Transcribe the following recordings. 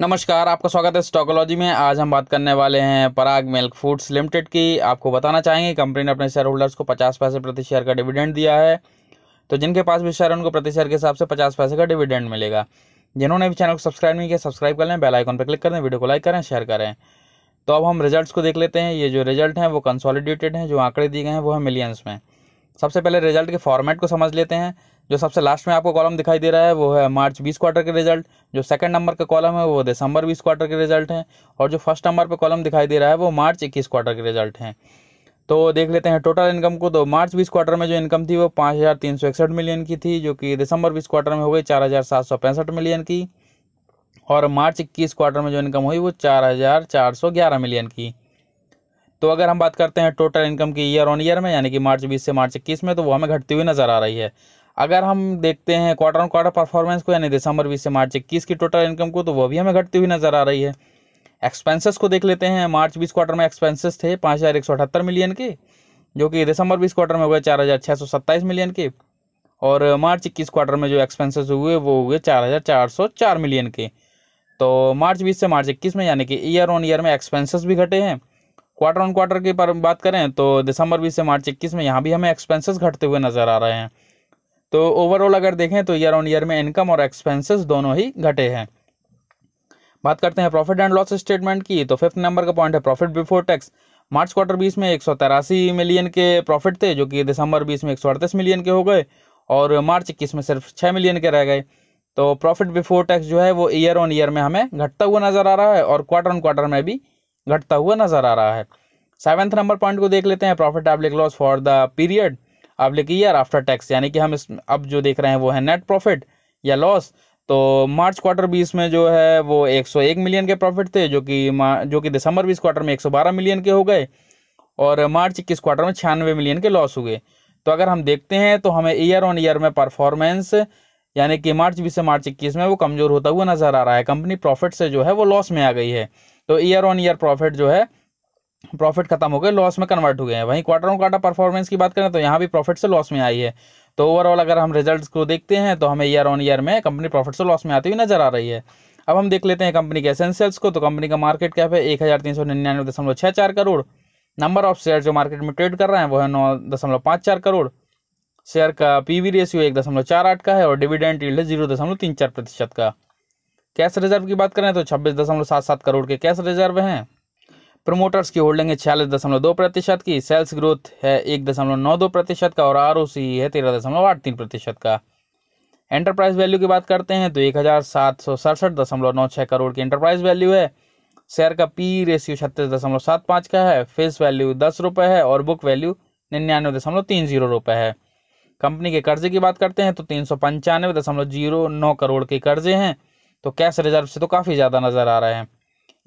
नमस्कार आपका स्वागत है स्टॉकोलॉजी में आज हम बात करने वाले हैं पराग मिल्क फूड्स लिमिटेड की आपको बताना चाहेंगे कंपनी ने अपने शेयर होल्डर्स को पचास पैसे प्रति शेयर का डिविडेंड दिया है तो जिनके पास भी शेयर है उनको प्रति शेयर के हिसाब से पचास पैसे का डिविडेंड मिलेगा जिन्होंने भी चैनल को सब्सक्राइब नहीं किया सब्सक्राइब कर लें बेलाइकॉन पर क्लिक करें वीडियो को लाइक करें शेयर करें तो अब हम रिजल्ट को देख लेते हैं ये जो रिजल्ट हैं वो कंसॉलिडेटेड हैं जो आंकड़े दिए गए हैं वो हैं मिलियंस में सबसे पहले रिजल्ट के फॉर्मेट को समझ लेते हैं जो सबसे लास्ट में आपको कॉलम दिखाई दे रहा है वो है मार्च बीस क्वार्टर के रिजल्ट जो सेकंड नंबर का कॉलम है वो दिसंबर बीस क्वार्टर के रिजल्ट हैं और जो फर्स्ट नंबर पे कॉलम दिखाई दे रहा है वो मार्च इक्कीस क्वार्टर के रिजल्ट हैं तो देख लेते हैं टोटल इनकम को तो मार्च बीस क्वार्टर में जो इनकम थी वो पाँच हज़ार तीन सौ इकसठ मिलियन की थी जो कि दिसंबर बीस क्वार्टर में हो गई चार हज़ार सात सौ पैंसठ मिलियन की और मार्च इक्कीस क्वार्टर में जो इनकम हुई वो चार हज़ार चार सौ ग्यारह मिलियन की तो अगर हम बात करते हैं टोटल इनकम की ईयर ऑन ईयर में यानी कि मार्च बीस से मार्च इक्कीस में तो वो हमें घटती हुई नज़र आ रही है अगर हम देखते हैं क्वार्टर ऑन क्वार्टर परफॉर्मेंस को यानी दिसंबर बीस से मार्च इक्कीस की टोटल इनकम को तो वह भी हमें घटती हुई नजर आ रही है एक्सपेंसेस को देख लेते हैं मार्च बीस क्वार्टर में एक्सपेंसेस थे पाँच हज़ार एक सौ अठहत्तर मिलियन के जो कि दिसंबर बीस क्वार्टर में हुए चार हज़ार छः सौ सत्ताईस मिलियन के और मार्च इक्कीस क्वार्टर में जो एक्सपेंसेस हुए वो हुए चार हज़ार चार सौ चार मिलियन के तो मार्च बीस से मार्च इक्कीस में यानी कि ईयर ऑन ईयर में एक्सपेंसेस भी घटे हैं क्वार्टर ऑन क्वार्टर की पर बात करें तो दिसंबर बीस से मार्च इक्कीस में यहाँ भी हमें एक्सपेंसेस घटते हुए नज़र आ रहे हैं तो ओवरऑल अगर देखें तो ईयर ऑन ईयर में इनकम और एक्सपेंसेस दोनों ही घटे हैं बात करते हैं प्रॉफिट एंड लॉस स्टेटमेंट की तो फिफ्थ नंबर का पॉइंट है profit before tax March quarter बीस में एक मिलियन के प्रॉफिट थे जो कि दिसंबर बीस में एक मिलियन के हो गए और मार्च इक्कीस में सिर्फ छः मिलियन के रह गए तो प्रॉफिट बिफोर टैक्स जो है वो ईयर ऑन ईयर में हमें घटता हुआ नज़र आ रहा है और क्वार्टर ऑन क्वार्टर में भी घटता हुआ नज़र आ रहा है सेवन्थ नंबर पॉइंट को देख लेते हैं प्रॉफिट एब्लिक लॉस फॉर द पीरियड आप लिखिए ईयर आफ्टर टैक्स यानी कि हम इस अब जो देख रहे हैं वो है नेट प्रॉफिट या लॉस तो मार्च क्वार्टर बीस में जो है वो 101 मिलियन के प्रॉफिट थे जो कि जो कि दिसंबर बीस क्वार्टर में 112 मिलियन के हो गए और मार्च इक्कीस क्वार्टर में छियानवे मिलियन के लॉस हुए तो अगर हम देखते हैं तो हमें ईयर ऑन ईयर में परफॉर्मेंस यानी कि मार्च बीस से मार्च इक्कीस में वो कमज़ोर होता हुआ नज़र आ रहा है कंपनी प्रॉफिट से जो है वो लॉस में आ गई है तो ईयर ऑन ईयर प्रॉफिट जो है प्रॉफिट खत्म हो गए लॉस में कन्वर्ट हो गए हैं वहीं क्वार्टर ऑन क्वार्टर परफॉर्मेंस की बात करें तो यहाँ भी प्रॉफिट से लॉस में आई है तो ओवरऑल अगर हम रिजल्ट को देखते हैं तो हमें ईयर ऑन ईयर में कंपनी प्रॉफिट से लॉस में आती हुई नजर आ रही है अब हम देख लेते हैं कंपनी के एसेंशियल्स को तो कंपनी का मार्केट कैप है एक हज़ार तीन सौ निन्यानवे दशमलव छः चार करोड़ नंबर ऑफ शेयर जो मार्केट में ट्रेड कर रहे हैं वो है नौ दशमलव पाँच चार करोड़ शेयर का पी वी रेशियो एक दशमलव चार आठ का है और डिविडेंड यील्ड है जीरो दशमलव तीन चार प्रतिशत का कैश रिजर्व की बात करें तो छब्बीस दशमलव सात सात करोड़ के कैश रिजर्व हैं प्रमोटर्स की होल्डिंग है छियालीस दशमलव दो प्रतिशत की सेल्स ग्रोथ है एक दशमलव नौ दो प्रतिशत का और आर है तेरह दशमलव आठ तीन प्रतिशत का एंटरप्राइज वैल्यू की बात करते हैं तो एक हज़ार सात सौ सड़सठ दशमलव नौ छः करोड़ की एंटरप्राइज वैल्यू है शेयर का पी रेशियो छत्तीस दशमलव सात पाँच का है फेस वैल्यू दस रुपये है और बुक वैल्यू निन्यानवे दशमलव तीन जीरो रुपये है कंपनी के कर्जे की बात करते हैं तो तीन सौ पंचानवे दशमलव जीरो नौ करोड़ के कर्जे हैं तो कैश रिजर्व से तो काफ़ी ज़्यादा नज़र आ रहे हैं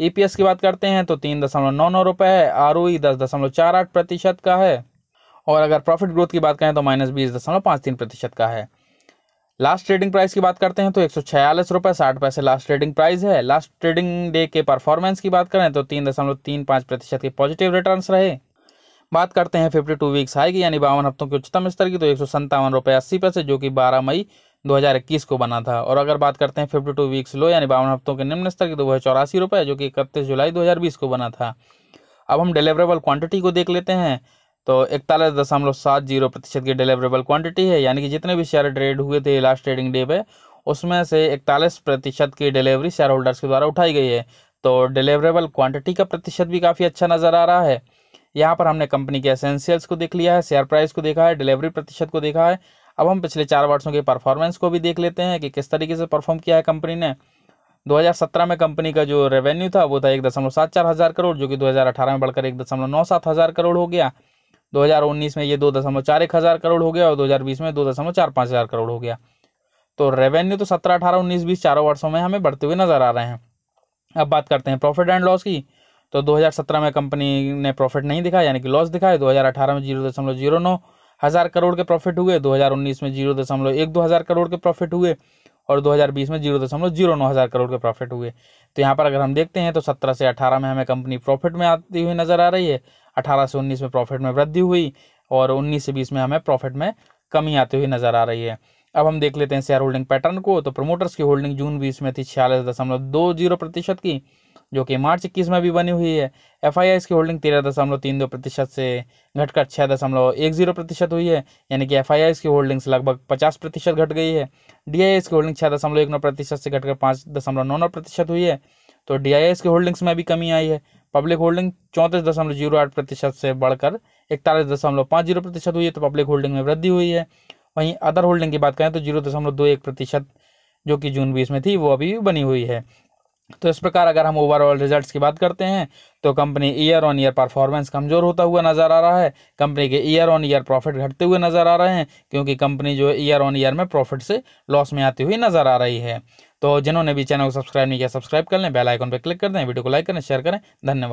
ईपीएस e की बात करते हैं तो तीन दशमलव नौ नौ रुपये है आर ओ e दस दशमलव चार आठ प्रतिशत का है और अगर प्रॉफिट ग्रोथ की बात करें तो माइनस बीस दशमलव पाँच तीन प्रतिशत का है लास्ट ट्रेडिंग प्राइस की बात करते हैं तो एक सौ छियालीस रुपये साठ पैसे लास्ट ट्रेडिंग प्राइस है लास्ट ट्रेडिंग डे के परफॉर्मेंस की बात करें तो तीन दशमलव तीन पाँच प्रतिशत के पॉजिटिव रिटर्न्स रहे बात करते हैं फिफ्टी टू वीक्स आएगी यानी बावन हफ्तों के उच्चतम स्तर की तो एक सौ संतावन रुपये अस्सी पैसे जो कि बारह मई 2021 को बना था और अगर बात करते हैं 52 वीक्स लो यानी बावन हफ्तों के निम्न स्तर की तो वह चौरासी रुपये जो कि इकतीस जुलाई 2020 को बना था अब हम डिलीवरेबल क्वांटिटी को देख लेते हैं तो इकतालीस दशमलव सात जीरो प्रतिशत की डिलीवरेबल क्वांटिटी है यानी कि जितने भी शेयर ट्रेड हुए थे लास्ट ट्रेडिंग डे पे उसमें से इकतालीस प्रतिशत की डिलीवरी शेयर होल्डर्स के द्वारा उठाई गई है तो डिलीवरेबल क्वांटिटी का प्रतिशत भी काफ़ी अच्छा नज़र आ रहा है यहाँ पर हमने कंपनी के एसेंशियल्स को देख लिया है शेयर प्राइस को देखा है डिलीवरी प्रतिशत को देखा है अब हम पिछले चार वर्षों के परफॉर्मेंस को भी देख लेते हैं कि किस तरीके से परफॉर्म किया है कंपनी ने 2017 में कंपनी का जो रेवेन्यू था वो था एक दशमलव सात चार हज़ार करोड़ जो कि 2018 में बढ़कर एक दशमलव नौ सात हज़ार करोड़ हो गया 2019 में ये दो दशमलव चार एक हज़ार करोड़ हो गया और 2020 में दो दशमलव चार पाँच हज़ार करोड़ हो गया तो रेवेन्यू तो सत्रह अठारह उन्नीस बीस चारों वर्षों में हमें बढ़ते हुए नज़र आ रहे हैं अब बात करते हैं प्रॉफिट एंड लॉस की तो दो में कंपनी ने प्रॉफिट नहीं दिखाया यानी कि लॉस दिखाया दो में जीरो दशमलव जीरो नौ हज़ार करोड़ के प्रॉफिट हुए 2019 में जीरो दशमलव एक दो हज़ार करोड़ के प्रॉफिट हुए और 2020 में जीरो दशमलव जीरो नौ हज़ार करोड़ के प्रॉफिट हुए तो यहाँ पर अगर हम देखते हैं तो सत्रह से अठारह में हमें कंपनी प्रॉफिट में आती हुई नज़र आ रही है अठारह से उन्नीस में प्रॉफिट में वृद्धि हुई और उन्नीस से बीस में हमें प्रॉफिट में कमी आती हुई नज़र आ रही है अब हम देख लेते हैं शेयर होल्डिंग पैटर्न को तो प्रमोटर्स की होल्डिंग जून बीस में थी छियालीस दशमलव दो जीरो प्रतिशत की जो कि मार्च इक्कीस में भी बनी हुई है एफ आई की होल्डिंग तेरह दशमलव तीन दो प्रतिशत से घटकर छः दशमलव एक जीरो प्रतिशत हुई है यानी कि एफ आई की होल्डिंग्स लगभग पचास प्रतिशत घट गई है डी आई एस की होल्डिंग छः दशमलव एक नौ प्रतिशत से घटकर पाँच दशमलव नौ नौ प्रतिशत हुई है तो डी आई एस की होल्डिंग्स में भी कमी आई है पब्लिक होल्डिंग चौंतीस दशमलव जीरो आठ प्रतिशत से बढ़कर इकतालीस दशमलव पाँच जीरो प्रतिशत हुई है तो पब्लिक होल्डिंग में वृद्धि हुई है वहीं अदर होल्डिंग की बात करें तो जीरो दशमलव दो एक प्रतिशत जो कि जून बीस में थी वो अभी भी बनी हुई है तो इस प्रकार अगर हम ओवरऑल रिजल्ट्स की बात करते हैं तो company year on year performance कमज़ोर होता हुआ नज़र आ रहा है कंपनी के ईयर ऑन ईयर प्रॉफिट घटते हुए नज़र आ रहे हैं क्योंकि कंपनी जो ईयर ऑन ईयर में प्रॉफिट से लॉस में आती हुई नज़र आ रही है तो जिन्होंने भी चैनल को सब्सक्राइब नहीं किया सब्सक्राइब कर लें बेल पर क्लिक कर दें वीडियो को लाइक करें शेयर करें धन्यवाद